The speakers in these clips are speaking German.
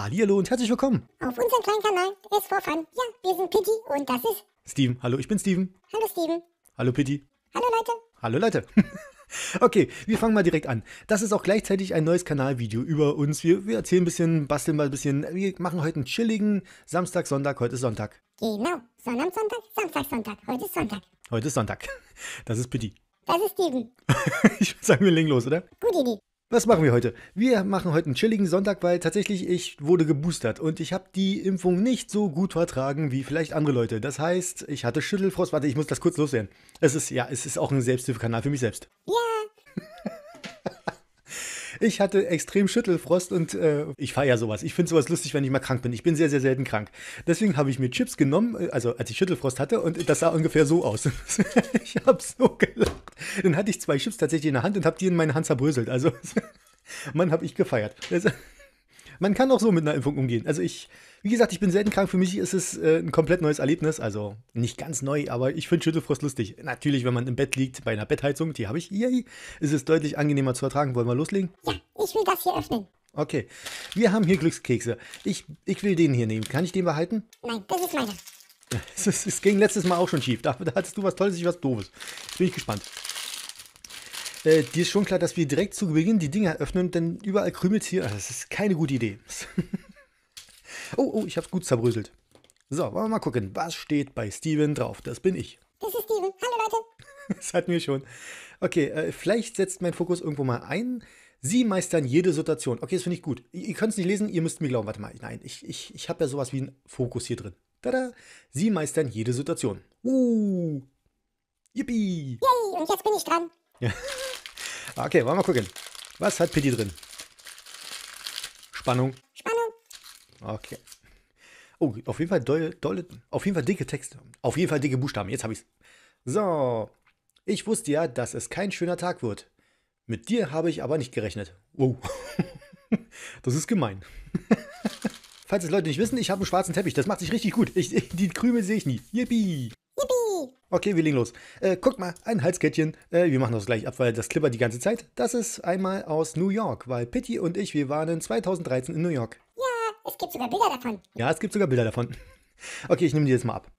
Hallihallo und herzlich willkommen. Auf unserem kleinen Kanal ist for fun. Ja, wir sind Pitti und das ist... Steven. Hallo, ich bin Steven. Hallo, Steven. Hallo, Pitti. Hallo, Leute. Hallo, Leute. Okay, wir fangen mal direkt an. Das ist auch gleichzeitig ein neues Kanalvideo über uns. Wir, wir, erzählen ein bisschen, basteln mal ein bisschen. Wir machen heute einen chilligen Samstag, Sonntag. Heute ist Sonntag. Genau. Sonnabend, Sonntag, Samstag, Sonntag. Heute ist Sonntag. Heute ist Sonntag. Das ist Pitti. Das ist Steven. ich würde sagen, wir legen los, oder? Gute Idee. Was machen wir heute? Wir machen heute einen chilligen Sonntag, weil tatsächlich ich wurde geboostert und ich habe die Impfung nicht so gut vertragen wie vielleicht andere Leute. Das heißt, ich hatte Schüttelfrost. Warte, ich muss das kurz loswerden. Es ist ja, es ist auch ein Selbsthilfekanal für mich selbst. Ja. Ich hatte extrem Schüttelfrost und äh, ich feiere sowas. Ich finde sowas lustig, wenn ich mal krank bin. Ich bin sehr, sehr selten krank. Deswegen habe ich mir Chips genommen, äh, also als ich Schüttelfrost hatte, und das sah ungefähr so aus. ich habe so gelacht. Dann hatte ich zwei Chips tatsächlich in der Hand und habe die in meine Hand zerbröselt. Also, Mann, habe ich gefeiert. Das, also man kann auch so mit einer Impfung umgehen. Also ich, wie gesagt, ich bin selten krank. Für mich ist es äh, ein komplett neues Erlebnis. Also nicht ganz neu, aber ich finde Schüttelfrost lustig. Natürlich, wenn man im Bett liegt, bei einer Bettheizung, die habe ich, yay, ist es deutlich angenehmer zu ertragen. Wollen wir loslegen? Ja, ich will das hier öffnen. Okay, wir haben hier Glückskekse. Ich, ich will den hier nehmen. Kann ich den behalten? Nein, das ist meiner. Es ging letztes Mal auch schon schief. Da, da hattest du was Tolles, ich was Doofes. Bin ich gespannt. Äh, dir ist schon klar, dass wir direkt zu Beginn die Dinger öffnen, denn überall krümelt hier. Also, das ist keine gute Idee. oh, oh, ich hab's gut zerbröselt. So, wollen wir mal gucken, was steht bei Steven drauf? Das bin ich. Das ist Steven. Hallo Leute. das hatten wir schon. Okay, äh, vielleicht setzt mein Fokus irgendwo mal ein. Sie meistern jede Situation. Okay, das finde ich gut. Ihr, ihr könnt es nicht lesen, ihr müsst mir glauben. Warte mal, nein, ich, ich, ich habe ja sowas wie einen Fokus hier drin. Tada! Sie meistern jede Situation. Uh! Yippie! Yay, und jetzt bin ich dran. Ja. Okay, wollen wir gucken. Was hat Pitti drin? Spannung. Spannung. Okay. Oh, auf jeden Fall dolle, dolle, auf jeden Fall dicke Texte. Auf jeden Fall dicke Buchstaben. Jetzt habe ich's. So. Ich wusste ja, dass es kein schöner Tag wird. Mit dir habe ich aber nicht gerechnet. Wow. Das ist gemein. Falls es Leute nicht wissen, ich habe einen schwarzen Teppich. Das macht sich richtig gut. Ich, die Krümel sehe ich nie. Yippie. Okay, wir legen los. Äh, guck mal, ein Halskettchen. Äh, wir machen das gleich ab, weil das klippert die ganze Zeit. Das ist einmal aus New York, weil Pitti und ich, wir waren in 2013 in New York. Ja, es gibt sogar Bilder davon. Ja, es gibt sogar Bilder davon. Okay, ich nehme die jetzt mal ab.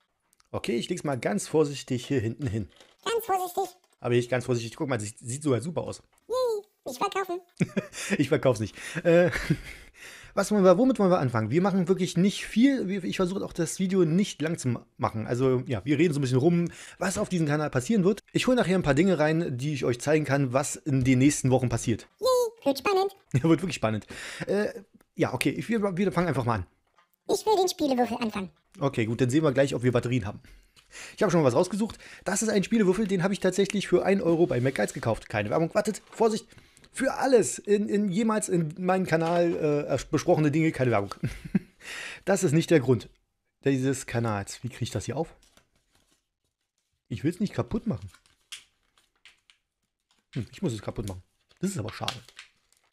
Okay, ich leg's mal ganz vorsichtig hier hinten hin. Ganz vorsichtig. Aber ich ganz vorsichtig. Guck mal, sieht sogar super aus. Nee, ich verkaufe. ich verkauf's nicht. Äh, was wollen wir, womit wollen wir anfangen? Wir machen wirklich nicht viel. Ich versuche auch das Video nicht lang zu machen. Also ja, wir reden so ein bisschen rum, was auf diesem Kanal passieren wird. Ich hole nachher ein paar Dinge rein, die ich euch zeigen kann, was in den nächsten Wochen passiert. Yay, wird spannend. Ja, wird wirklich spannend. Äh, ja, okay, ich, wir, wir fangen einfach mal an. Ich will den Spielewürfel anfangen. Okay, gut, dann sehen wir gleich, ob wir Batterien haben. Ich habe schon mal was rausgesucht. Das ist ein Spielewürfel, den habe ich tatsächlich für 1 Euro bei McGuides gekauft. Keine Werbung, wartet, Vorsicht. Für alles in, in jemals in meinem Kanal äh, besprochene Dinge keine Werbung. das ist nicht der Grund dieses Kanals. Wie kriege ich das hier auf? Ich will es nicht kaputt machen. Hm, ich muss es kaputt machen. Das ist aber schade.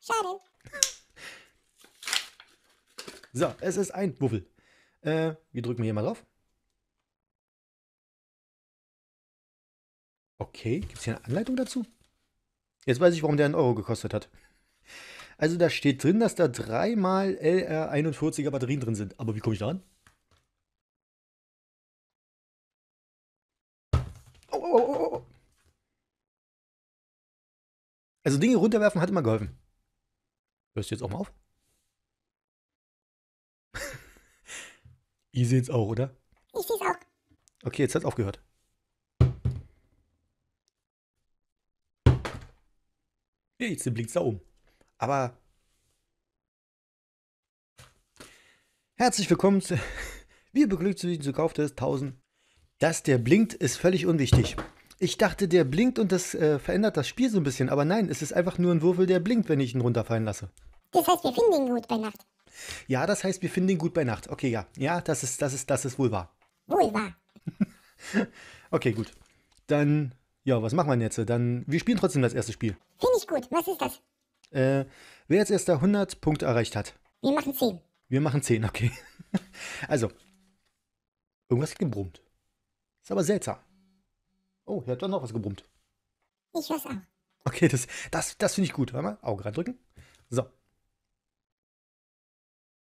Schade. So, es ist ein Wuffel. Äh, wir drücken hier mal drauf. Okay, gibt es hier eine Anleitung dazu? Jetzt weiß ich, warum der einen Euro gekostet hat. Also da steht drin, dass da dreimal LR41er Batterien drin sind. Aber wie komme ich da an? Oh, oh, oh, oh. also Dinge runterwerfen hat immer geholfen. Hörst du jetzt auch mal auf? Ihr seht's auch, oder? Ich seh's auch. Okay, jetzt hat's aufgehört. Nee, jetzt blinkt da um. Aber. Herzlich willkommen zu. Wir beglückwünschen zu Kauf des 1000. Dass der blinkt, ist völlig unwichtig. Ich dachte, der blinkt und das äh, verändert das Spiel so ein bisschen. Aber nein, es ist einfach nur ein Würfel, der blinkt, wenn ich ihn runterfallen lasse. Das heißt, wir finden ihn gut bei Nacht. Ja, das heißt, wir finden ihn gut bei Nacht. Okay, ja. Ja, das ist, das ist, das ist wohl wahr. Wohl wahr. okay, gut. Dann ja, was machen wir jetzt? Dann, wir spielen trotzdem das erste Spiel. Finde ich gut. Was ist das? Äh, wer als erster 100 Punkte erreicht hat. Wir machen 10. Wir machen 10, okay. also, irgendwas hat gebrummt. Ist aber seltsam. Oh, hier hat doch noch was gebrummt. Ich weiß auch. Okay, das, das, das finde ich gut. Warte mal, Auge reindrücken. So.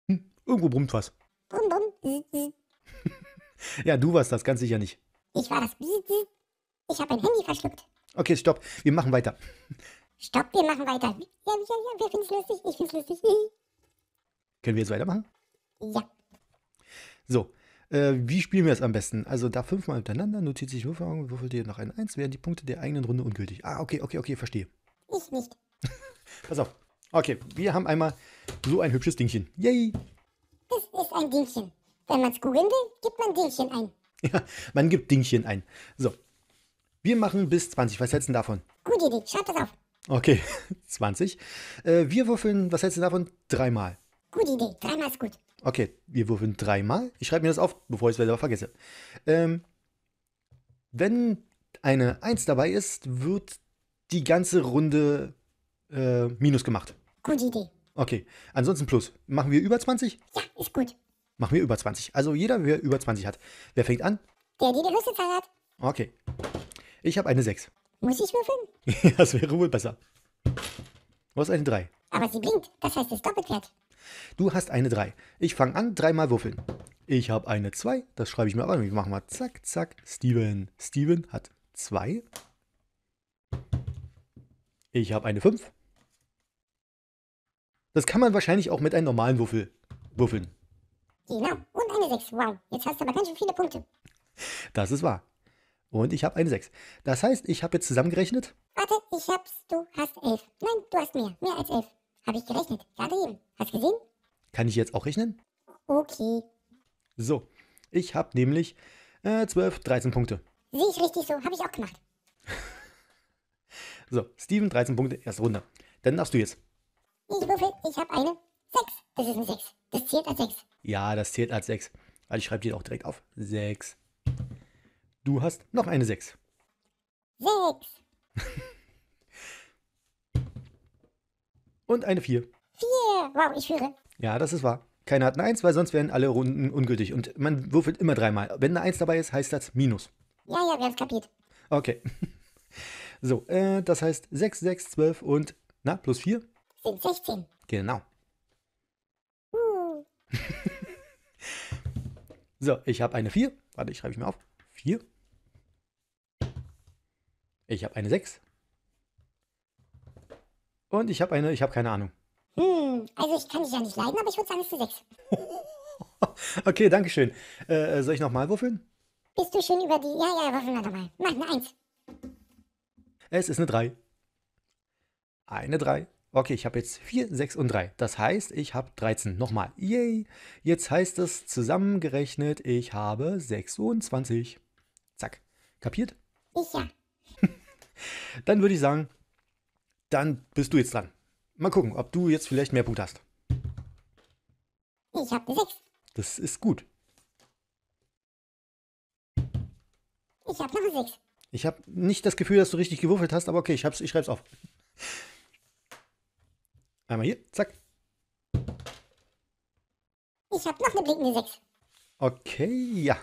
Hm, irgendwo brummt was. Brumm, brumm. ja, du warst das, ganz sicher nicht. Ich war das. Ich habe ein Handy verschluckt. Okay, stopp. Wir machen weiter. Stopp, wir machen weiter. Ja, ja, ja, wir finden es lustig. Ich finde es lustig. Können wir jetzt weitermachen? Ja. So, äh, wie spielen wir es am besten? Also da fünfmal hintereinander, notiert sich Würfelaugen, würfelt ihr noch ein Eins, wären die Punkte der eigenen Runde ungültig. Ah, okay, okay, okay, verstehe. Ich nicht. Pass auf. Okay, wir haben einmal so ein hübsches Dingchen. Yay! Das ist ein Dingchen. Wenn man es googeln will, gibt man Dingchen ein. Ja, man gibt Dingchen ein. So, wir machen bis 20. Was hältst du davon? Gute Idee, schreib das auf. Okay, 20. Äh, wir würfeln, was hältst du davon? Dreimal. Gute Idee, dreimal ist gut. Okay, wir würfeln dreimal. Ich schreibe mir das auf, bevor ich es wieder vergesse. Ähm, wenn eine 1 dabei ist, wird die ganze Runde äh, minus gemacht. Gute Idee. Okay, ansonsten plus. Machen wir über 20? Ja, ist gut. Machen wir über 20. Also jeder, wer über 20 hat. Wer fängt an? Der, der die höchste Zahl hat. Okay. Ich habe eine 6. Muss ich würfeln? das wäre wohl besser. Du hast eine 3. Aber sie blinkt, das heißt es doppelt wert. Du hast eine 3. Ich fange an, dreimal würfeln. Ich habe eine 2, das schreibe ich mir auch an. Wir machen mal zack, zack, Steven. Steven hat 2. Ich habe eine 5. Das kann man wahrscheinlich auch mit einem normalen Würfel würfeln. Genau, und eine 6. Wow, jetzt hast du aber ganz schön viele Punkte. Das ist wahr. Und ich habe eine 6. Das heißt, ich habe jetzt zusammengerechnet. Warte, ich hab's, du hast 11. Nein, du hast mehr. Mehr als 11. Habe ich gerechnet. Gerade eben. Hast du gesehen? Kann ich jetzt auch rechnen? Okay. So, ich habe nämlich äh, 12, 13 Punkte. Sehe ich richtig so. Habe ich auch gemacht. so, Steven, 13 Punkte, erste Runde. Dann darfst du jetzt. Ich würfel, ich habe eine 6. Das ist eine 6. Das zählt als 6. Ja, das zählt als 6. Weil ich schreibe die auch direkt auf. 6. Du hast noch eine 6. 6. Und eine 4. 4. Wow, ich führe. Ja, das ist wahr. Keiner hat eine 1, weil sonst wären alle Runden ungültig. Und man würfelt immer dreimal. Wenn eine 1 dabei ist, heißt das Minus. Ja, ja, wir es kapiert. Okay. So, äh, das heißt 6, 6, 12 und, na, plus 4? Sind 16. Genau. Uh. so, ich habe eine 4. Warte, ich schreibe ich mir auf. 4. Ich habe eine 6. Und ich habe eine, ich habe keine Ahnung. Hm, also ich kann dich ja nicht leiden, aber ich würde sagen, es ist eine 6. okay, danke schön. Äh, soll ich nochmal würfeln? Bist du schön über die. Ja, ja, würfeln wir nochmal. Mach eine 1. Es ist eine 3. Eine 3. Okay, ich habe jetzt 4, 6 und 3. Das heißt, ich habe 13. Nochmal. Yay! Jetzt heißt es zusammengerechnet, ich habe 26. Zack. Kapiert? Ich ja dann würde ich sagen, dann bist du jetzt dran. Mal gucken, ob du jetzt vielleicht mehr Punkte hast. Ich habe sechs. Das ist gut. Ich habe noch sechs. Ich habe nicht das Gefühl, dass du richtig gewürfelt hast, aber okay, ich, hab's, ich schreib's auf. Einmal hier, zack. Ich habe noch eine blinkende sechs. Okay, ja.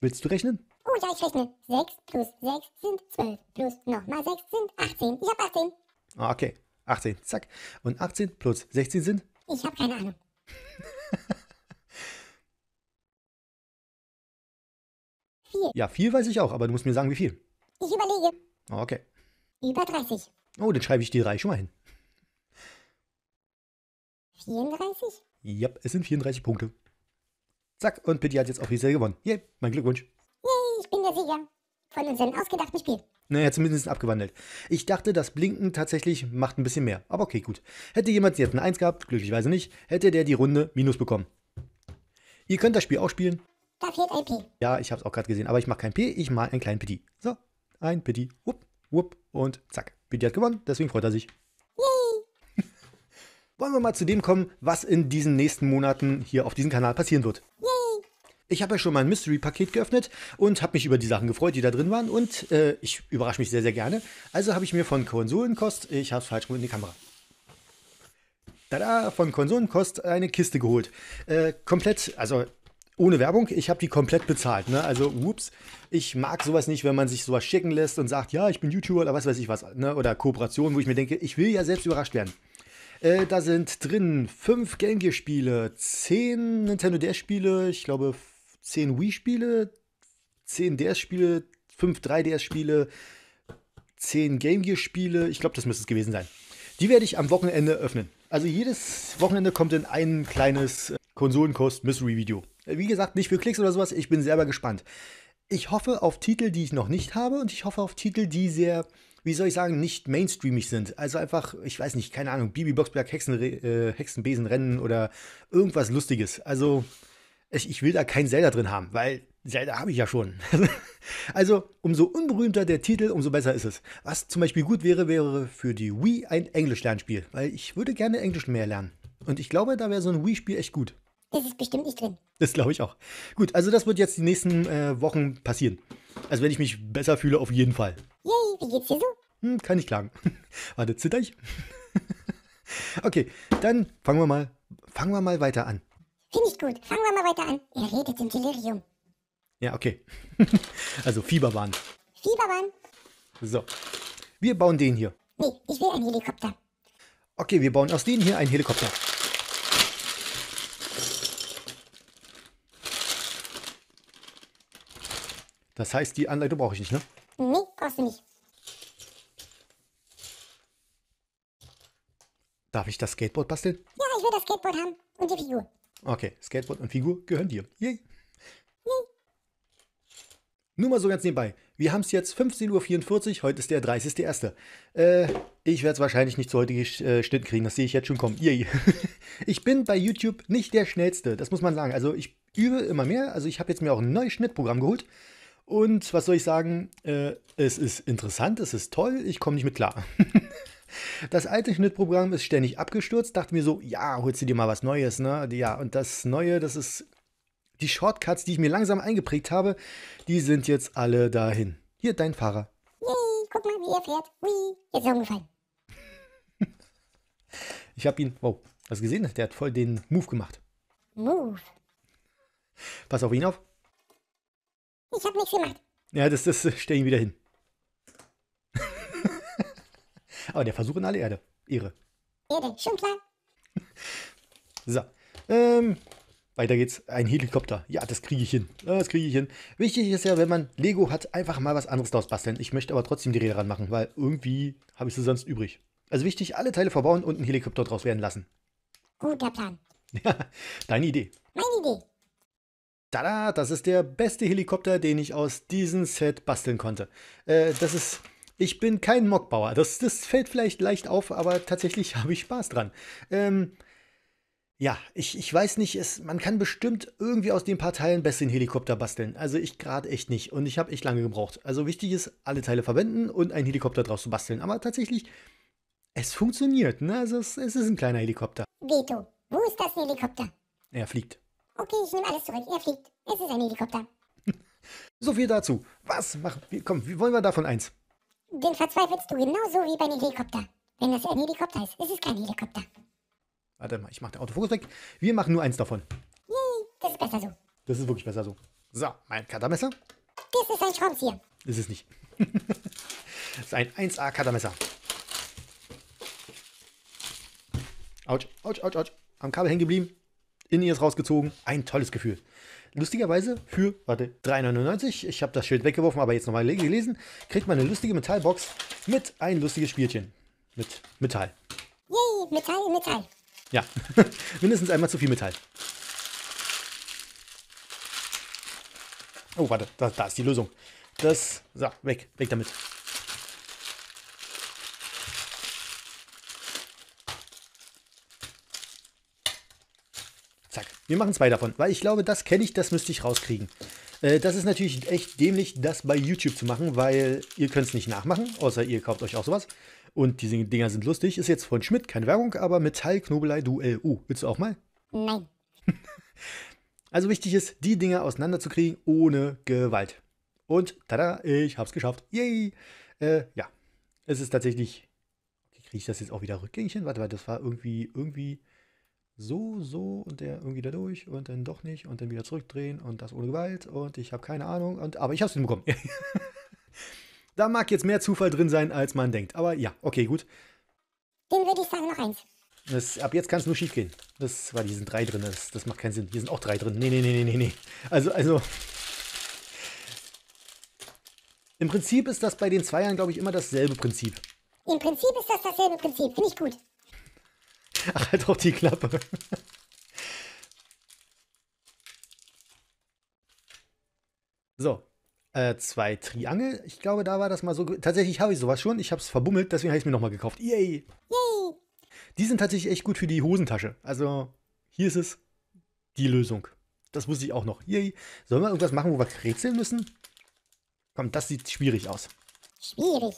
Willst du rechnen? Oh ja, ich rechne. 6 plus 6 sind 12 plus nochmal 6 sind 18. Ich hab 18. Ah, okay, 18. Zack. Und 18 plus 16 sind? Ich hab keine Ahnung. Ja, viel weiß ich auch, aber du musst mir sagen, wie viel. Ich überlege. Ah, okay. Über 30. Oh, dann schreibe ich die 3 schon mal hin. 34? Ja, es sind 34 Punkte. Zack, und Pitti hat jetzt offiziell gewonnen. Yay, mein Glückwunsch. Yay, ich bin der Sieger von unserem ausgedachten Spiel. Naja, zumindest abgewandelt. Ich dachte, das Blinken tatsächlich macht ein bisschen mehr. Aber okay, gut. Hätte jemand jetzt eine 1 gehabt, glücklicherweise nicht, hätte der die Runde Minus bekommen. Ihr könnt das Spiel auch spielen. Da fehlt ein P. Ja, ich habe es auch gerade gesehen. Aber ich mache kein P, ich mache einen kleinen Petit. So, ein Petit. Wupp, wupp und zack. Petit hat gewonnen, deswegen freut er sich wollen wir mal zu dem kommen, was in diesen nächsten Monaten hier auf diesem Kanal passieren wird. Ich habe ja schon mein Mystery-Paket geöffnet und habe mich über die Sachen gefreut, die da drin waren. Und äh, ich überrasche mich sehr, sehr gerne. Also habe ich mir von Konsolenkost, ich habe es falsch rum in die Kamera. Tada, von Konsolenkost eine Kiste geholt. Äh, komplett, also ohne Werbung, ich habe die komplett bezahlt. Ne? Also, ups, ich mag sowas nicht, wenn man sich sowas schicken lässt und sagt, ja, ich bin YouTuber oder was weiß ich was. Ne? Oder Kooperation, wo ich mir denke, ich will ja selbst überrascht werden. Äh, da sind drin 5 Game Gear Spiele, 10 Nintendo DS Spiele, ich glaube 10 Wii Spiele, 10 DS Spiele, 5 3DS Spiele, 10 Game Gear Spiele. Ich glaube, das müsste es gewesen sein. Die werde ich am Wochenende öffnen. Also jedes Wochenende kommt in ein kleines äh, Konsolenkost Mystery Video. Äh, wie gesagt, nicht für Klicks oder sowas, ich bin selber gespannt. Ich hoffe auf Titel, die ich noch nicht habe und ich hoffe auf Titel, die sehr wie soll ich sagen, nicht mainstreamig sind. Also einfach, ich weiß nicht, keine Ahnung, Bibi Boxberg Hexen, äh, Hexenbesenrennen oder irgendwas Lustiges. Also ich, ich will da kein Zelda drin haben, weil Zelda habe ich ja schon. also, umso unberühmter der Titel, umso besser ist es. Was zum Beispiel gut wäre, wäre für die Wii ein Englisch-Lernspiel, weil ich würde gerne Englisch mehr lernen. Und ich glaube, da wäre so ein Wii-Spiel echt gut. Das ist bestimmt nicht drin. Das glaube ich auch. Gut, also das wird jetzt die nächsten äh, Wochen passieren. Also wenn ich mich besser fühle, auf jeden Fall. Yay! Wie geht's dir so? Hm, kann ich klagen. Warte, zitter ich? okay, dann fangen wir mal, fangen wir mal weiter an. Finde ich gut. Fangen wir mal weiter an. Er redet im Delirium. Ja, okay. also Fieberbahn. Fieberbahn. So. Wir bauen den hier. Nee, ich will einen Helikopter. Okay, wir bauen aus denen hier einen Helikopter. Das heißt, die Anleitung brauche ich nicht, ne? Nee, brauchst du nicht. Darf ich das Skateboard basteln? Ja, ich will das Skateboard haben und die Figur. Okay, Skateboard und Figur gehören dir. Yay. Yay. Nur mal so ganz nebenbei. Wir haben es jetzt 15.44 Uhr, heute ist der 30.01. Äh, ich werde es wahrscheinlich nicht zu heute geschnitten äh, kriegen, das sehe ich jetzt schon kommen. Yay. ich bin bei YouTube nicht der Schnellste, das muss man sagen. Also ich übe immer mehr, also ich habe jetzt mir auch ein neues Schnittprogramm geholt. Und was soll ich sagen? Äh, es ist interessant, es ist toll, ich komme nicht mit klar. Das alte Schnittprogramm ist ständig abgestürzt, dachte mir so, ja, holst du dir mal was Neues, ne? Ja, und das Neue, das ist die Shortcuts, die ich mir langsam eingeprägt habe, die sind jetzt alle dahin. Hier, dein Fahrer. Yay, guck mal, wie er fährt. Whee, jetzt ist er umgefallen. ich hab ihn, wow, hast du gesehen? Der hat voll den Move gemacht. Move. Pass auf ihn auf. Ich hab nichts gemacht. Ja, das, das stell ich wieder hin. Aber der Versuch in alle Erde. Ehre. Erde, schon klar. so. Ähm, weiter geht's. Ein Helikopter. Ja, das kriege ich hin. Das kriege ich hin. Wichtig ist ja, wenn man Lego hat, einfach mal was anderes daraus basteln. Ich möchte aber trotzdem die Räder ranmachen, weil irgendwie habe ich sie sonst übrig. Also wichtig, alle Teile verbauen und einen Helikopter draus werden lassen. Guter Plan. Ja, deine Idee. Meine Idee. Tada, das ist der beste Helikopter, den ich aus diesem Set basteln konnte. Äh, das ist ich bin kein Mockbauer. Das, das fällt vielleicht leicht auf, aber tatsächlich habe ich Spaß dran. Ähm, ja, ich, ich weiß nicht, es, man kann bestimmt irgendwie aus den paar Teilen besser einen Helikopter basteln. Also ich gerade echt nicht und ich habe echt lange gebraucht. Also wichtig ist, alle Teile verwenden und einen Helikopter draus zu basteln. Aber tatsächlich, es funktioniert. Ne? Also es, es ist ein kleiner Helikopter. Veto, wo ist das Helikopter? Er fliegt. Okay, ich nehme alles zurück. Er fliegt. Es ist ein Helikopter. so viel dazu. Was machen wir? Komm, wollen wir davon eins? den verzweifelst du genauso wie beim Helikopter. Wenn das ein Helikopter ist, ist es kein Helikopter. Warte mal, ich mach den Autofokus weg. Wir machen nur eins davon. Yay, das ist besser so. Das ist wirklich besser so. So, mein Cuttermesser. Das ist ein Schraubenzieher. Ist es nicht. das ist ein 1A Cuttermesser. Autsch, autsch, autsch, autsch. Am Kabel hängen geblieben in ihr ist rausgezogen. Ein tolles Gefühl. Lustigerweise für, warte, 3,99. Ich habe das Schild weggeworfen, aber jetzt nochmal gelesen. Kriegt man eine lustige Metallbox mit ein lustiges Spielchen. Mit Metall. Yay, Metall, Metall. Ja, mindestens einmal zu viel Metall. Oh, warte, da, da ist die Lösung. Das, so, weg, weg damit. Wir machen zwei davon, weil ich glaube, das kenne ich, das müsste ich rauskriegen. Äh, das ist natürlich echt dämlich, das bei YouTube zu machen, weil ihr könnt es nicht nachmachen, außer ihr kauft euch auch sowas. Und diese Dinger sind lustig. Ist jetzt von Schmidt, keine Werbung, aber Metallknobelei Duell Uh, Willst du auch mal? Nein. also wichtig ist, die Dinger auseinanderzukriegen ohne Gewalt. Und tada, ich hab's geschafft. Yay! Äh, ja, es ist tatsächlich. Okay, kriege ich das jetzt auch wieder rückgängig hin? Warte, warte, das war irgendwie, irgendwie so, so und der irgendwie da durch und dann doch nicht und dann wieder zurückdrehen und das ohne Gewalt und ich habe keine Ahnung und aber ich habe es hinbekommen. da mag jetzt mehr Zufall drin sein, als man denkt. Aber ja, okay, gut. Den würde ich sagen noch eins. Das, ab jetzt kann es nur schief gehen. Das, war, hier sind drei drin, das, das macht keinen Sinn. Hier sind auch drei drin. Nee, nee, nee, nee, nee, nee. Also, also. Im Prinzip ist das bei den Zweiern, glaube ich, immer dasselbe Prinzip. Im Prinzip ist das dasselbe Prinzip. Finde ich gut. Ach, halt doch die Klappe. So, äh, zwei Triangel. Ich glaube, da war das mal so. Tatsächlich habe ich sowas schon. Ich habe es verbummelt, deswegen habe ich es mir nochmal gekauft. Yay! Yay! Die sind tatsächlich echt gut für die Hosentasche. Also, hier ist es die Lösung. Das wusste ich auch noch. Yay! Sollen wir irgendwas machen, wo wir rätseln müssen? Komm, das sieht schwierig aus. Schwierig.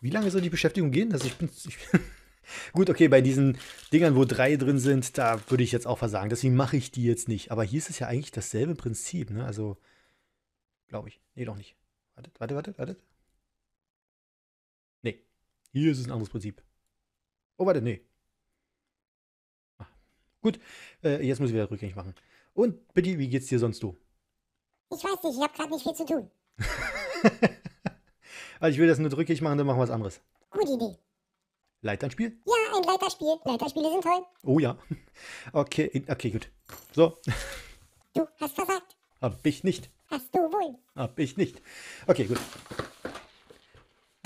Wie lange soll die Beschäftigung gehen? Also ich bin. Ich Gut, okay, bei diesen Dingern, wo drei drin sind, da würde ich jetzt auch versagen. Deswegen mache ich die jetzt nicht. Aber hier ist es ja eigentlich dasselbe Prinzip, ne? Also, glaube ich. Nee, doch nicht. Wartet, wartet, wartet, wartet. Nee. Hier ist es ein anderes Prinzip. Oh, warte, nee. Ah. Gut, äh, jetzt muss ich wieder rückgängig machen. Und bitte, wie geht's dir sonst du? Ich weiß nicht, ich habe gerade nicht viel zu tun. Also ich will das nur drückig machen, dann machen wir was anderes. Gute Idee. Leiternspiel? Ja, ein Leiterspiel. Leiterspiele sind toll. Oh ja. Okay, okay, gut. So. Du hast versagt. Hab ich nicht. Hast du wohl. Hab ich nicht. Okay, gut.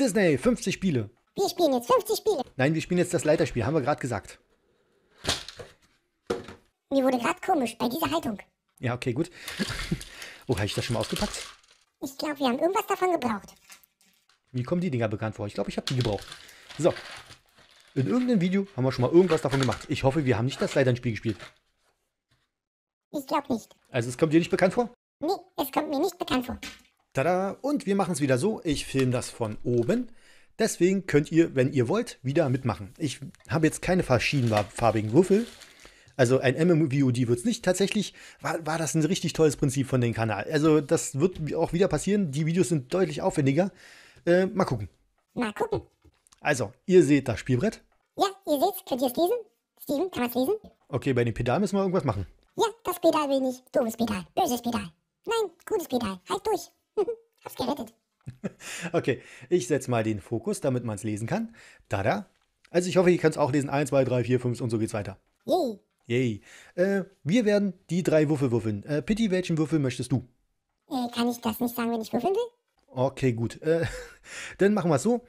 Disney, 50 Spiele. Wir spielen jetzt 50 Spiele. Nein, wir spielen jetzt das Leiterspiel, haben wir gerade gesagt. Mir wurde gerade komisch bei dieser Haltung. Ja, okay, gut. Oh, habe ich das schon mal ausgepackt? Ich glaube, wir haben irgendwas davon gebraucht. Wie kommen die Dinger bekannt vor? Ich glaube, ich habe die gebraucht. So. In irgendeinem Video haben wir schon mal irgendwas davon gemacht. Ich hoffe, wir haben nicht das Leiternspiel gespielt. Ich glaube nicht. Also es kommt dir nicht bekannt vor? Nee, es kommt mir nicht bekannt vor. Tada! Und wir machen es wieder so. Ich filme das von oben. Deswegen könnt ihr, wenn ihr wollt, wieder mitmachen. Ich habe jetzt keine verschiedenfarbigen Würfel. Also ein MMVOD wird es nicht. Tatsächlich war, war das ein richtig tolles Prinzip von dem Kanal. Also das wird auch wieder passieren. Die Videos sind deutlich aufwendiger. Äh, mal gucken. Mal gucken. Also, ihr seht das Spielbrett. Ja, ihr seht's. Könnt ihr es lesen? Steven, kann man es lesen? Okay, bei dem Pedal müssen wir irgendwas machen. Ja, das Pedal will nicht. Dummes Pedal. Böses Pedal. Nein, gutes Pedal. Halt durch. Hab's gerettet. okay, ich setze mal den Fokus, damit man es lesen kann. Da, da. Also ich hoffe, ihr könnt es auch lesen. 1, 2, 3, 4, 5 und so geht's weiter. Yay. Yay. Äh, wir werden die drei Würfel würfeln. Äh, Pitti, welchen Würfel möchtest du? Äh, kann ich das nicht sagen, wenn ich würfeln will? Okay, gut. Äh, dann machen wir es so.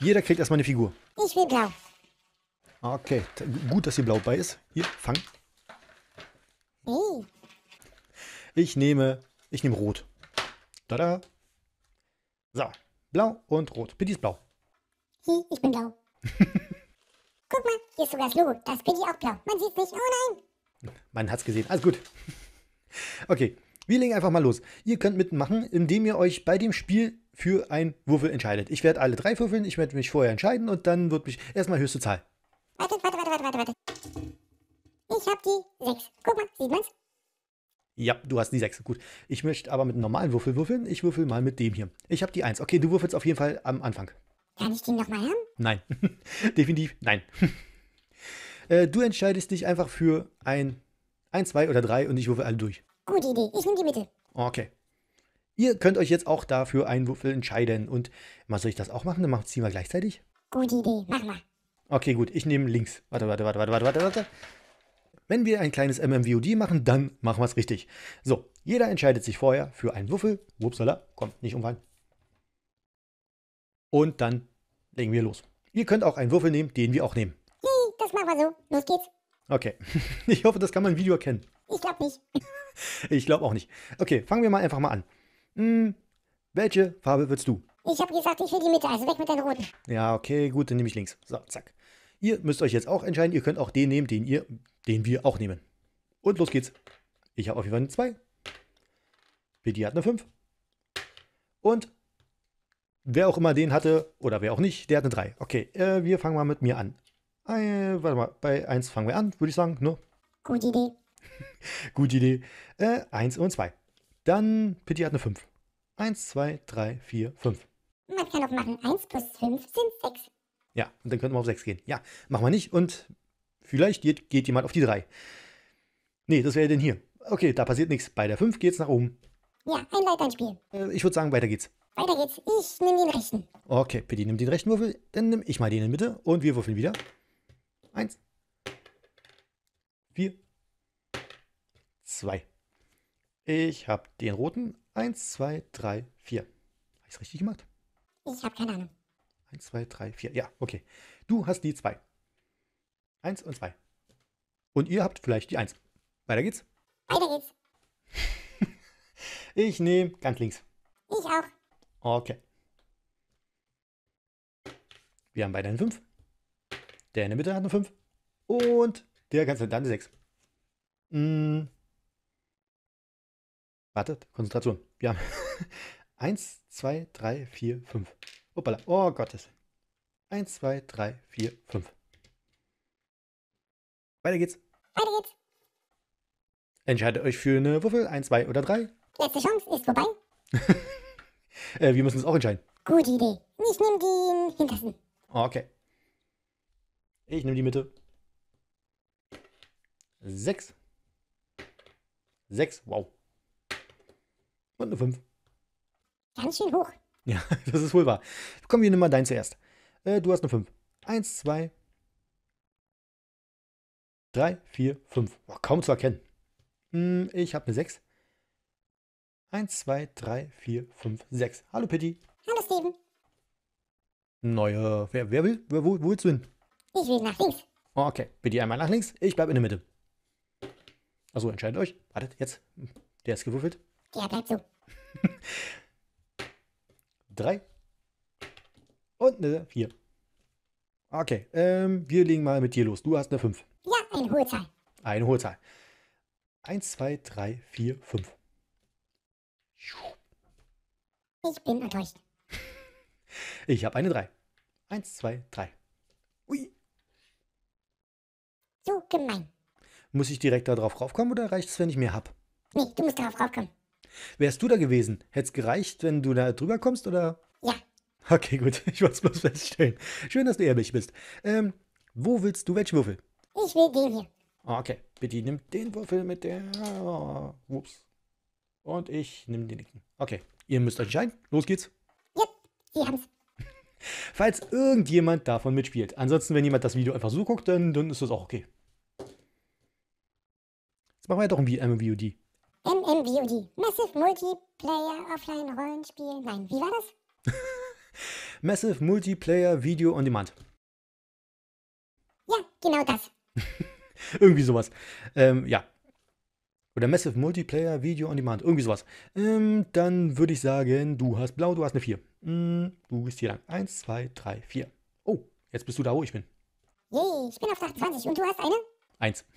Jeder kriegt erstmal eine Figur. Ich will blau. Okay, gut, dass hier blau bei ist. Hier, fang. Hey. Ich nehme, ich nehme rot. Tada. So, blau und rot. Pitti ist blau. Hi, ich bin blau. Guck mal, hier ist sogar das Logo. Da ist Pitti auch blau. Man sieht es nicht. Oh nein. Man hat es gesehen. Alles gut. Okay, wir legen einfach mal los. Ihr könnt mitmachen, indem ihr euch bei dem Spiel für einen Würfel entscheidet. Ich werde alle drei würfeln, ich werde mich vorher entscheiden und dann wird mich erstmal höchste Zahl. Warte, warte, warte, warte, warte, Ich habe die 6. Guck mal, sieht man's? Ja, du hast die 6. Gut. Ich möchte aber mit einem normalen Würfel würfeln. Ich würfel mal mit dem hier. Ich habe die 1. Okay, du würfelst auf jeden Fall am Anfang. Kann ich den nochmal haben? Nein. Definitiv nein. äh, du entscheidest dich einfach für ein, ein, zwei oder drei und ich würfel alle durch. Gute Idee, ich nehme die Mitte. Okay. Ihr könnt euch jetzt auch dafür einen Würfel entscheiden. Und mal soll ich das auch machen? Dann machen ziehen wir gleichzeitig. Gute Idee, mach mal. Okay, gut, ich nehme links. Warte, warte, warte, warte, warte, warte, Wenn wir ein kleines MMVOD machen, dann machen wir es richtig. So, jeder entscheidet sich vorher für einen Würfel. Upsala, komm, nicht umfallen. Und dann legen wir los. Ihr könnt auch einen Würfel nehmen, den wir auch nehmen. Das machen wir so. Los geht's. Okay. Ich hoffe, das kann man im Video erkennen. Ich glaube nicht. ich glaube auch nicht. Okay, fangen wir mal einfach mal an. Hm, welche Farbe würdest du? Ich habe gesagt, ich will die Mitte, also weg mit den roten. Ja, okay, gut, dann nehme ich links. So, zack. Ihr müsst euch jetzt auch entscheiden. Ihr könnt auch den nehmen, den ihr, den wir auch nehmen. Und los geht's. Ich habe auf jeden Fall eine 2. Vidi hat eine 5. Und wer auch immer den hatte, oder wer auch nicht, der hat eine 3. Okay, äh, wir fangen mal mit mir an. Äh, warte mal, bei 1 fangen wir an, würde ich sagen, ne? Gute Idee. Gute Idee. Äh, 1 und 2. Dann, Pitti hat eine 5. 1, 2, 3, 4, 5. Man kann auch machen, 1 plus 5 sind 6. Ja, und dann könnten wir auf 6 gehen. Ja, machen wir nicht und vielleicht geht, geht jemand auf die 3. Nee, das wäre denn hier. Okay, da passiert nichts. Bei der 5 geht's nach oben. Ja, ein Leiternspiel. Äh, ich würde sagen, weiter geht's. Weiter geht's. Ich nehme den rechten. Okay, Pitti nimmt den rechten Würfel, dann nehme ich mal den in Mitte und wir würfeln wieder. Eins. Vier. 2. Ich habe den roten 1, 2, 3, 4. Habe ich es richtig gemacht? Ich habe keine Ahnung. 1, 2, 3, 4. Ja, okay. Du hast die 2. 1 und 2. Und ihr habt vielleicht die 1. Weiter geht's. Weiter geht's. ich nehme ganz links. Ich auch. Okay. Wir haben beide eine 5. Der in der Mitte hat eine 5. Und der ganze dann eine 6. Hm, Wartet, Konzentration. Wir haben 1, 2, 3, 4, 5. Hoppala. Oh Gottes. 1, 2, 3, 4, 5. Weiter geht's. Weiter geht's. Entscheidet euch für eine Würfel. 1, 2 oder 3. Letzte Chance ist vorbei. äh, wir müssen uns auch entscheiden. Gute Idee. Ich nehme den hintersten. Okay. Ich nehme die Mitte. 6. 6, wow. Und eine 5. Ganz schön hoch. Ja, das ist wohl wahr. Komm, wir nehmen mal dein zuerst. Äh, du hast eine 5. 1, 2, 3, 4, 5. kaum zu erkennen. Hm, ich habe eine 6. 1, 2, 3, 4, 5, 6. Hallo Pitti. Hallo Steven. Neue. Wer, wer will? Wer, wo, wo willst du hin? Ich will nach links. Oh, okay, Pitti einmal nach links. Ich bleibe in der Mitte. Achso, entscheidet euch. Wartet, jetzt. Hm, der ist gewürfelt. Ja, bleib Drei. Und eine Vier. Okay, ähm, wir legen mal mit dir los. Du hast eine Fünf. Ja, eine hohe Zahl. Eine hohe Zahl. Eins, zwei, drei, vier, fünf. Ich bin enttäuscht. Ich habe eine Drei. Eins, zwei, drei. Ui. So gemein. Muss ich direkt darauf raufkommen oder reicht es, wenn ich mehr habe? Nee, du musst darauf raufkommen. Wärst du da gewesen? Hätte es gereicht, wenn du da drüber kommst oder? Ja. Okay, gut. Ich wollte es bloß feststellen. Schön, dass du ehrlich bist. Ähm, wo willst du welchen Würfel? Ich will den hier. Ah, okay, bitte nimm den Würfel mit der. Oh, ups. Und ich nehme den dicken. Okay, ihr müsst euch entscheiden. Los geht's. Ja, wir haben's. Falls irgendjemand davon mitspielt. Ansonsten, wenn jemand das Video einfach so guckt, dann, dann ist das auch okay. Jetzt machen wir ja doch ein, ein VOD. MMVOD, Massive Multiplayer Offline Rollenspiel. Nein, wie war das? Massive Multiplayer Video on Demand. Ja, genau das. Irgendwie sowas. Ähm, ja. Oder Massive Multiplayer Video on Demand. Irgendwie sowas. Ähm, dann würde ich sagen, du hast blau, du hast eine 4. Hm, mm, du gehst hier lang. 1, 2, 3, 4. Oh, jetzt bist du da, wo ich bin. Yay, ich bin auf 28 und du hast eine? 1.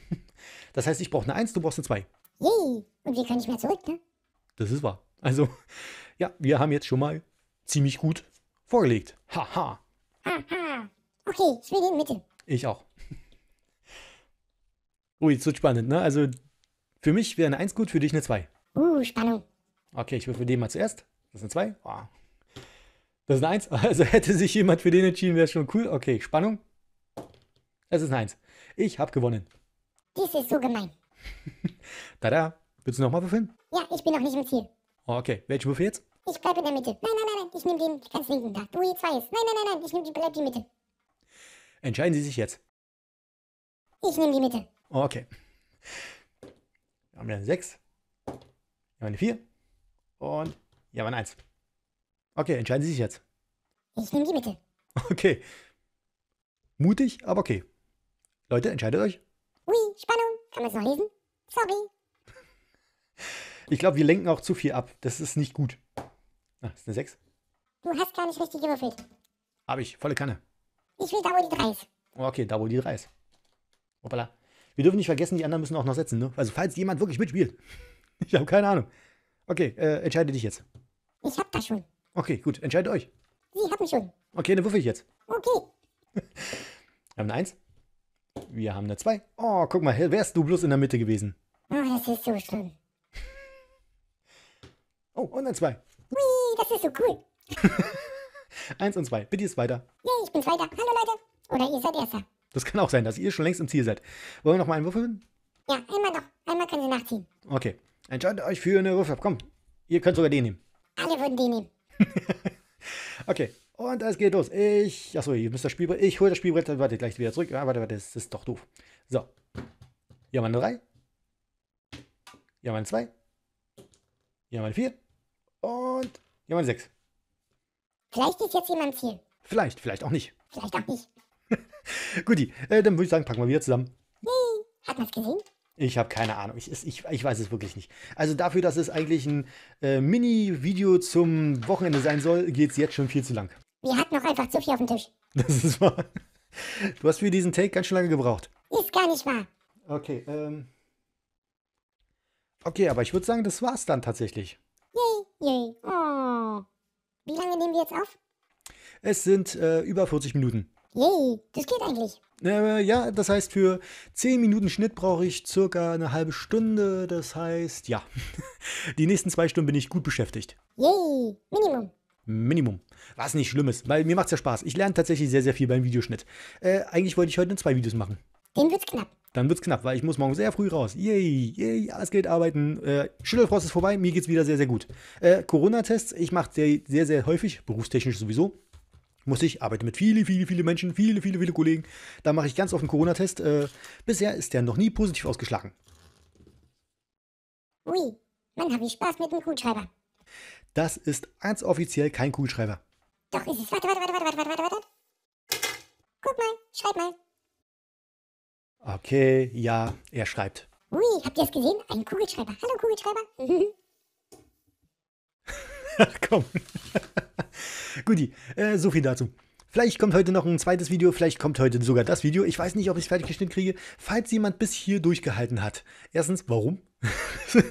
Das heißt, ich brauche eine 1, du brauchst eine 2. Yay! Und wir können nicht mehr zurück, ne? Das ist wahr. Also, ja, wir haben jetzt schon mal ziemlich gut vorgelegt. Haha. Haha. Ha. Okay, ich will in Mitte. Ich auch. Ui, oh, jetzt wird spannend, ne? Also, für mich wäre eine 1 gut, für dich eine 2. Uh, Spannung. Okay, ich würfel den mal zuerst. Das ist eine 2. Wow. Ah. Das ist eine 1. Also hätte sich jemand für den entschieden, wäre schon cool. Okay, Spannung. Es ist eine 1. Ich habe gewonnen. Dies ist so gemein. Tada, willst du nochmal würfeln? Ja, ich bin noch nicht im Ziel. Okay, welche Würfel jetzt? Ich bleibe in der Mitte. Nein, nein, nein, nein, ich nehme den ganz linken da. Du jetzt weiß. Nein, nein, nein, nein, ich nehme die, bleib die Mitte. Entscheiden Sie sich jetzt. Ich nehme die Mitte. Okay. Wir haben eine 6. Wir haben eine 4. Und wir haben eine 1. Okay, entscheiden Sie sich jetzt. Ich nehme die Mitte. Okay. Mutig, aber okay. Leute, entscheidet euch. Ui, spannend. Kann man es noch lesen? Sorry. Ich glaube, wir lenken auch zu viel ab. Das ist nicht gut. Ah, ist eine 6? Du hast gar nicht richtig gewürfelt. Hab ich, volle Kanne. Ich will double wo die 3 Okay, double wo die 3 Hoppala. Wir dürfen nicht vergessen, die anderen müssen auch noch setzen, ne? Also, falls jemand wirklich mitspielt. Ich habe keine Ahnung. Okay, äh, entscheide dich jetzt. Ich hab das schon. Okay, gut, entscheide euch. Sie hatten schon. Okay, dann würfel ich jetzt. Okay. Wir haben eine 1. Wir haben eine 2. Oh, guck mal, wärst du bloß in der Mitte gewesen. Oh, das ist so schlimm. Oh, und eine 2. Ui, das ist so cool. Eins und zwei. Bitte ist weiter. Yay, ich bin zweiter. Hallo Leute. Oder ihr seid erster. Das kann auch sein, dass ihr schon längst im Ziel seid. Wollen wir nochmal mal einen würfeln? Ja, einmal noch. Einmal können wir nachziehen. Okay. Entscheidet euch für eine Würfel. Komm, Ihr könnt sogar den nehmen. Alle würden den nehmen. okay. Und es geht los. Ich. Achso, ihr müsst das Spielbrett. Ich hole das Spielbrett, dann warte gleich wieder zurück. Ja, ah, warte, warte, das ist doch doof. So. Hier haben wir eine 3. Hier haben wir eine 2. Hier haben wir eine 4. Und hier haben wir eine 6. Vielleicht ist jetzt jemand Ziel. Vielleicht, vielleicht auch nicht. Vielleicht auch nicht. Guti, äh, dann würde ich sagen, packen wir wieder zusammen. Nee, hat man es gesehen? Ich habe keine Ahnung. Ich, ich, ich, weiß es wirklich nicht. Also dafür, dass es eigentlich ein äh, Mini-Video zum Wochenende sein soll, geht es jetzt schon viel zu lang. Wir hatten noch einfach zu viel auf dem Tisch. Das ist wahr. Du hast für diesen Take ganz schön lange gebraucht. Ist gar nicht wahr. Okay, ähm. Okay, aber ich würde sagen, das war's dann tatsächlich. Yay, yay. Oh. Wie lange nehmen wir jetzt auf? Es sind äh, über 40 Minuten. Yay, das geht eigentlich. Äh, ja, das heißt, für 10 Minuten Schnitt brauche ich circa eine halbe Stunde. Das heißt, ja, die nächsten zwei Stunden bin ich gut beschäftigt. Yay, Minimum. Minimum. Was nicht schlimm ist, weil mir macht es ja Spaß. Ich lerne tatsächlich sehr, sehr viel beim Videoschnitt. Äh, eigentlich wollte ich heute nur zwei Videos machen. Dem wird's knapp. Dann wird's knapp, weil ich muss morgen sehr früh raus. Yay, yay, alles geht arbeiten. Äh, Schüttelfrost ist vorbei, mir geht's wieder sehr, sehr gut. Äh, Corona-Tests, ich mache sehr, sehr, sehr häufig, berufstechnisch sowieso. Muss ich, arbeite mit vielen, vielen, vielen Menschen, viele, viele, viele Kollegen. Da mache ich ganz oft einen Corona-Test. Äh, bisher ist der noch nie positiv ausgeschlagen. Ui, Mann, habe ich Spaß mit dem Kuhschreiber. Das ist ganz offiziell kein Kugelschreiber. Doch ist es. Warte, warte, warte, warte, warte, warte, warte. Guck mal, schreib mal. Okay, ja, er schreibt. Ui, habt ihr es gesehen? Ein Kugelschreiber. Hallo Kugelschreiber. Ach komm. Guti, äh, so viel dazu. Vielleicht kommt heute noch ein zweites Video, vielleicht kommt heute sogar das Video. Ich weiß nicht, ob ich es fertig geschnitten kriege. Falls jemand bis hier durchgehalten hat. Erstens, warum?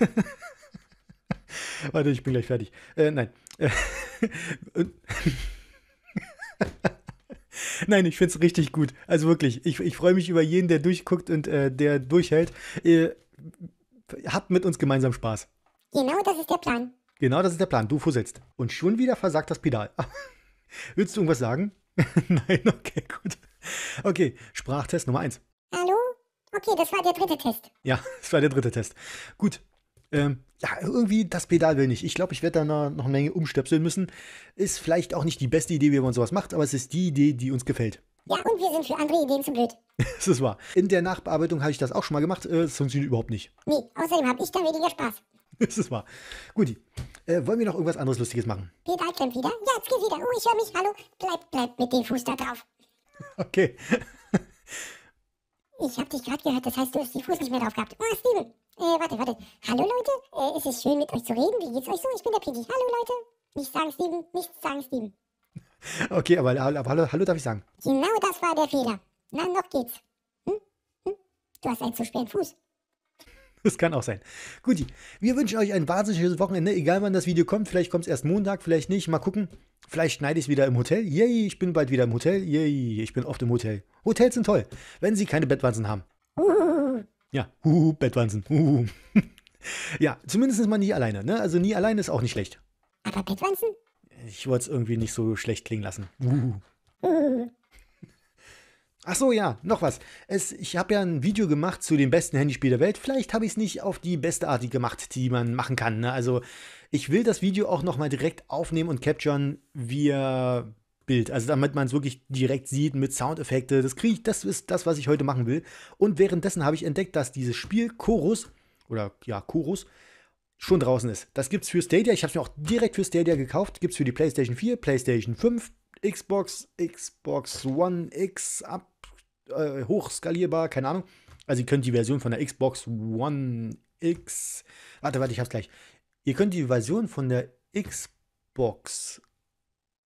Warte, ich bin gleich fertig. Äh, nein. Nein, ich finde es richtig gut. Also wirklich, ich, ich freue mich über jeden, der durchguckt und äh, der durchhält. Ihr habt mit uns gemeinsam Spaß. Genau das ist der Plan. Genau das ist der Plan. Du fusselst. Und schon wieder versagt das Pedal. Willst du irgendwas sagen? Nein, okay, gut. Okay, Sprachtest Nummer 1. Hallo? Okay, das war der dritte Test. Ja, das war der dritte Test. Gut, ähm, ja, irgendwie das Pedal will nicht. Ich glaube, ich werde da noch eine Menge umstöpseln müssen. Ist vielleicht auch nicht die beste Idee, wie man sowas macht, aber es ist die Idee, die uns gefällt. Ja, und wir sind für andere Ideen zu blöd. das ist wahr. In der Nachbearbeitung habe ich das auch schon mal gemacht. Äh, das funktioniert überhaupt nicht. Nee, außerdem habe ich da weniger Spaß. das ist wahr. Gut, äh, wollen wir noch irgendwas anderes Lustiges machen? Pedal Pedalklemmt wieder? Ja, jetzt geht's wieder. Oh, ich höre mich. Hallo. Bleib, bleib mit dem Fuß da drauf. Okay. ich habe dich gerade gehört. Das heißt, du hast den Fuß nicht mehr drauf gehabt. Oh, Steven. Äh, warte, warte. Hallo Leute, äh, es ist schön mit euch zu reden. Wie geht's euch so? Ich bin der Piggy. Hallo Leute. Nichts sagen, Steven. Nichts sagen, Steven. Okay, aber, aber, hallo, hallo darf ich sagen. Genau das war der Fehler. Na, noch geht's. Hm? Hm? Du hast einen zu schweren Fuß. Das kann auch sein. Guti, wir wünschen euch ein wahnsinnig schönes Wochenende. Egal wann das Video kommt, vielleicht kommt es erst Montag, vielleicht nicht. Mal gucken. Vielleicht schneide ich es wieder im Hotel. Yay, ich bin bald wieder im Hotel. Yay, ich bin oft im Hotel. Hotels sind toll, wenn sie keine Bettwanzen haben. Uh. Ja, huhu, Bettwanzen. Huhu. ja, zumindest mal nie alleine. Ne? Also nie alleine ist auch nicht schlecht. Aber Bettwanzen? Ich wollte es irgendwie nicht so schlecht klingen lassen. Huhu. Ach so, ja, noch was. Es, ich habe ja ein Video gemacht zu dem besten Handyspiel der Welt. Vielleicht habe ich es nicht auf die beste Art gemacht, die man machen kann. Ne? Also ich will das Video auch nochmal direkt aufnehmen und capturen, wie Bild. Also damit man es wirklich direkt sieht mit Soundeffekte. Das kriege ich, das ist das, was ich heute machen will. Und währenddessen habe ich entdeckt, dass dieses Spiel Chorus oder ja, Chorus schon draußen ist. Das gibt es für Stadia. Ich habe es mir auch direkt für Stadia gekauft. Gibt es für die PlayStation 4, PlayStation 5, Xbox, Xbox One X ab, äh, hochskalierbar, keine Ahnung. Also ihr könnt die Version von der Xbox One X. Warte, warte, ich hab's gleich. Ihr könnt die Version von der Xbox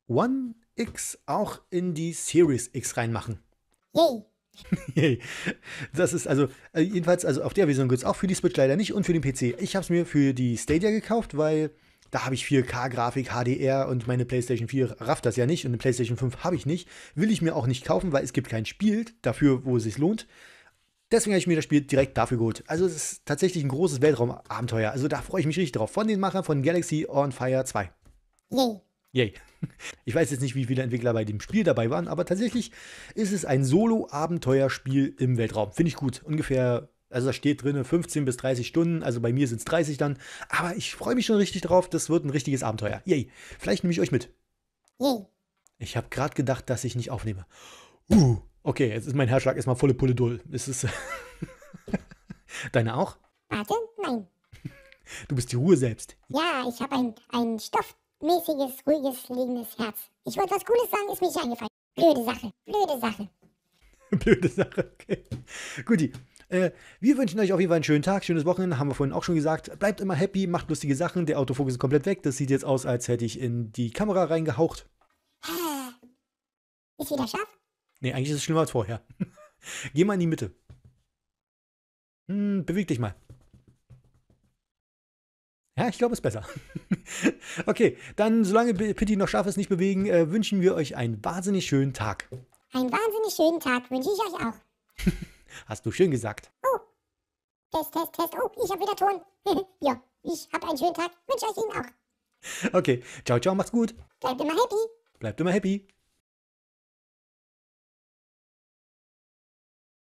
One X auch in die Series X reinmachen. Yay! Yay. das ist also, äh, jedenfalls, also auf der Version gibt es auch für die Switch leider nicht und für den PC. Ich habe es mir für die Stadia gekauft, weil da habe ich 4K-Grafik, HDR und meine PlayStation 4 rafft das ja nicht und eine PlayStation 5 habe ich nicht. Will ich mir auch nicht kaufen, weil es gibt kein Spiel dafür, wo es sich lohnt. Deswegen habe ich mir das Spiel direkt dafür geholt. Also es ist tatsächlich ein großes Weltraumabenteuer. Also da freue ich mich richtig drauf. Von den Machern von Galaxy on Fire 2. Yay. Yay. Ich weiß jetzt nicht, wie viele Entwickler bei dem Spiel dabei waren, aber tatsächlich ist es ein Solo-Abenteuerspiel im Weltraum. Finde ich gut. Ungefähr, also da steht drin 15 bis 30 Stunden, also bei mir sind es 30 dann. Aber ich freue mich schon richtig drauf, das wird ein richtiges Abenteuer. Yay. Vielleicht nehme ich euch mit. Yay. Ich habe gerade gedacht, dass ich nicht aufnehme. Uh, okay, jetzt ist mein Herrschlag erstmal volle Pulle Dull. Ist es. Deine auch? Warte, nein. Du bist die Ruhe selbst. Ja, ich habe einen Stoff mäßiges, ruhiges, liegendes Herz. Ich wollte was Cooles sagen, ist mir nicht eingefallen. Blöde Sache, blöde Sache. blöde Sache, okay. Guti. Äh, wir wünschen euch auf jeden Fall einen schönen Tag, schönes Wochenende, haben wir vorhin auch schon gesagt. Bleibt immer happy, macht lustige Sachen. Der Autofokus ist komplett weg. Das sieht jetzt aus, als hätte ich in die Kamera reingehaucht. Äh, ist wieder scharf? Nee, eigentlich ist es schlimmer als vorher. Geh mal in die Mitte. Hm, beweg dich mal. Ja, ich glaube, es ist besser. okay, dann solange Pitti noch scharf ist, nicht bewegen, äh, wünschen wir euch einen wahnsinnig schönen Tag. Einen wahnsinnig schönen Tag wünsche ich euch auch. Hast du schön gesagt. Oh, Test, Test, Test. Oh, ich habe wieder Ton. ja, ich habe einen schönen Tag. Wünsche euch Ihnen auch. Okay, ciao, ciao, macht's gut. Bleibt immer happy. Bleibt immer happy.